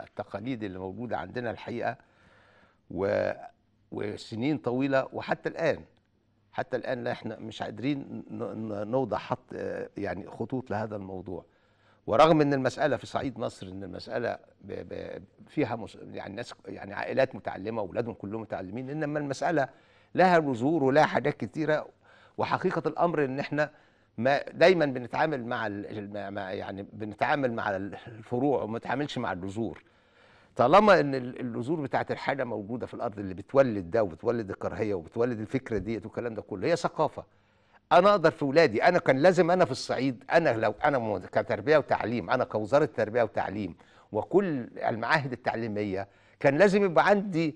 التقاليد اللي موجوده عندنا الحقيقه و وسنين طويله وحتى الان حتى الان لا احنا مش قادرين نوضع حط يعني خطوط لهذا الموضوع ورغم ان المساله في صعيد مصر ان المساله ب ب فيها مس يعني ناس يعني عائلات متعلمه واولادهم كلهم متعلمين انما المساله لها جذور ولها حاجات كتيره وحقيقه الامر ان احنا ما دايما بنتعامل مع يعني بنتعامل مع الفروع وما بنتعاملش مع الجذور طالما ان الجذور بتاعت الحاجه موجوده في الارض اللي بتولد ده وبتولد الكراهيه وبتولد الفكره ديت والكلام ده كله هي ثقافه انا اقدر في ولادي انا كان لازم انا في الصعيد انا لو انا كتربيه وتعليم انا كوزاره تربيه وتعليم وكل المعاهد التعليميه كان لازم يبقى عندي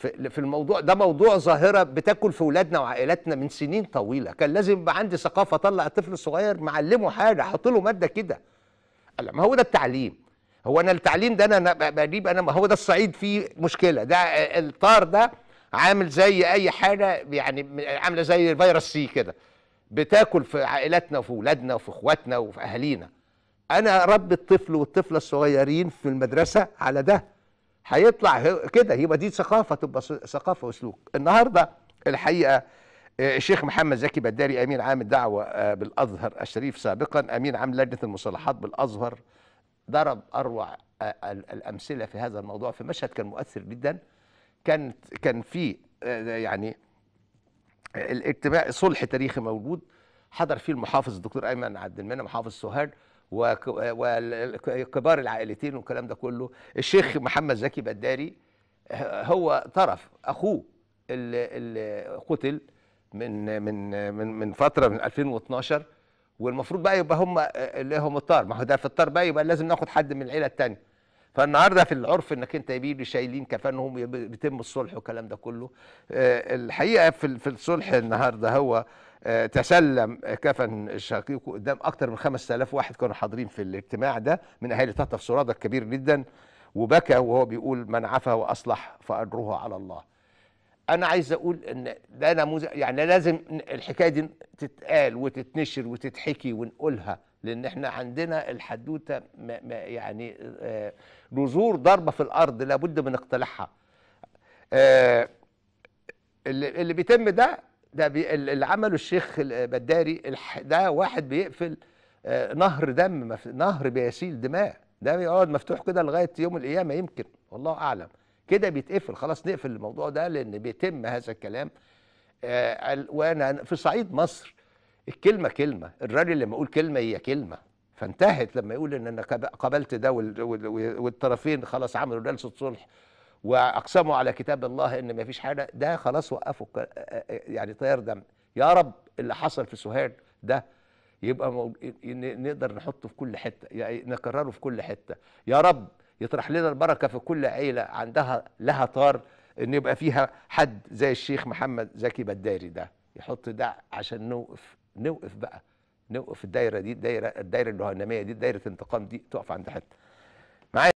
في الموضوع ده موضوع ظاهره بتاكل في ولادنا وعائلاتنا من سنين طويله كان لازم يبقى عندي ثقافه اطلع الطفل الصغير معلمه حاجه حط له ماده كده ما هو ده التعليم هو انا التعليم ده انا بجيب انا ما هو ده الصعيد فيه مشكله ده الطار ده عامل زي اي حاجه يعني عامله زي فيروس سي كده بتاكل في عائلاتنا وفي ولادنا وفي اخواتنا وفي اهالينا انا اربي الطفل والطفله الصغيرين في المدرسه على ده هيطلع كده يبقى دي ثقافه تبقى ثقافه وسلوك النهارده الحقيقه آه، الشيخ محمد زكي بداري امين عام الدعوه آه، بالازهر الشريف سابقا امين عام لجنه المصالحات بالازهر ضرب اروع آه، الامثله في هذا الموضوع في مشهد كان مؤثر جدا كان كان في يعني الاجتماع صلح تاريخي موجود حضر فيه المحافظ الدكتور ايمن عبد المنعم محافظ سوهاج وكبار العائلتين والكلام ده كله الشيخ محمد زكي بداري هو طرف اخوه اللي, قتل من من من من فتره من 2012 والمفروض بقى يبقى هم اللي هم الطار ما هو ده في الطار بقى يبقى لازم ناخد حد من العيله الثانيه فالنهارده في العرف انك انت بيجي شايلين كفنهم بيتم الصلح والكلام ده كله آه، الحقيقه في الصلح النهارده هو آه، تسلم آه، كفن الشقيق قدام اكثر من 5000 واحد كانوا حاضرين في الاجتماع ده من اهالي تحت في سراده كبير جدا وبكى وهو بيقول من عفا واصلح فاجره على الله انا عايز اقول ان ده نموذج يعني لازم الحكايه دي تتقال وتتنشر وتتحكي ونقولها لان احنا عندنا الحدوته يعني آه، جذور ضربه في الارض لابد من اقتلاعها آه، اللي بيتم ده ده اللي عمله الشيخ البداري ده واحد بيقفل آه، نهر دم نهر بيسيل دماء ده بيقعد مفتوح كده لغايه يوم القيامه يمكن والله اعلم كده بيتقفل خلاص نقفل الموضوع ده لان بيتم هذا الكلام آه وانا في صعيد مصر الكلمه كلمه الراجل لما يقول كلمه هي كلمه فانتهت لما يقول ان انا قبلت ده والطرفين خلاص عملوا جلسه صلح واقسموا على كتاب الله ان ما فيش حاجه ده خلاص وقفوا يعني طيار دم يا رب اللي حصل في سوهاج ده يبقى نقدر نحطه في كل حته يعني نكرره في كل حته يا رب يطرح لنا البركه في كل عيله عندها لها طار ان يبقى فيها حد زي الشيخ محمد زكي بداري ده يحط ده عشان نوقف نوقف بقى نوقف الدايره دي الدايره الدايره الجهنميه دي دايره انتقام دي تقف عند حته